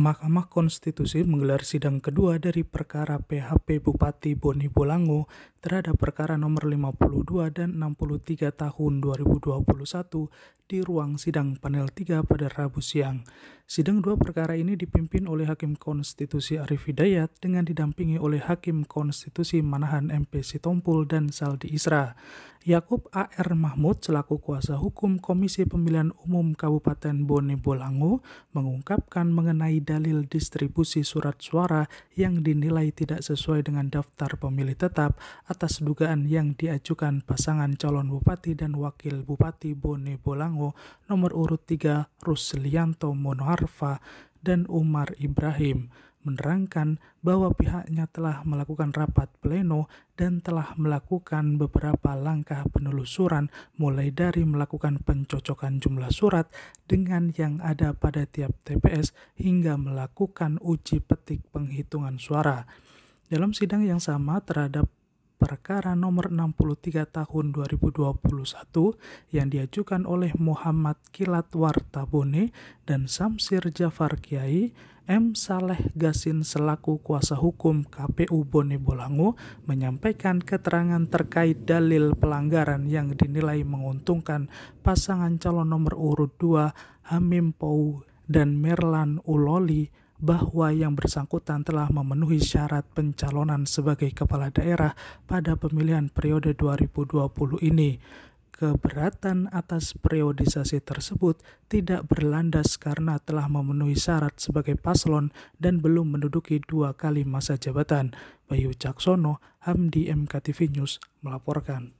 Mahkamah Konstitusi menggelar sidang kedua dari perkara PHP Bupati Boni Bolango terhadap perkara nomor 52 dan 63 tahun 2021 di ruang sidang panel 3 pada Rabu siang. Sidang dua perkara ini dipimpin oleh Hakim Konstitusi Arif Hidayat dengan didampingi oleh Hakim Konstitusi Manahan MP Sitompul dan Saldi Isra. Yakub AR Mahmud selaku kuasa hukum Komisi Pemilihan Umum Kabupaten Bone Bolango mengungkapkan mengenai dalil distribusi surat suara yang dinilai tidak sesuai dengan daftar pemilih tetap atas dugaan yang diajukan pasangan calon bupati dan wakil bupati Bone Bolango nomor urut 3 Ruslianto Monoar Arfa dan Umar Ibrahim menerangkan bahwa pihaknya telah melakukan rapat pleno dan telah melakukan beberapa langkah penelusuran mulai dari melakukan pencocokan jumlah surat dengan yang ada pada tiap TPS hingga melakukan uji petik penghitungan suara. Dalam sidang yang sama terhadap perkara nomor 63 tahun 2021 yang diajukan oleh Muhammad Kilat Wartabone dan Samsir Jafar Kiai, M. Saleh Gasin selaku kuasa hukum KPU Bone Bolango menyampaikan keterangan terkait dalil pelanggaran yang dinilai menguntungkan pasangan calon nomor urut 2 Hamim Pau dan Merlan Uloli bahwa yang bersangkutan telah memenuhi syarat pencalonan sebagai kepala daerah pada pemilihan periode 2020 ini. Keberatan atas periodisasi tersebut tidak berlandas karena telah memenuhi syarat sebagai paslon dan belum menduduki dua kali masa jabatan. Bayu Caksono, Hamdi MKTV News melaporkan.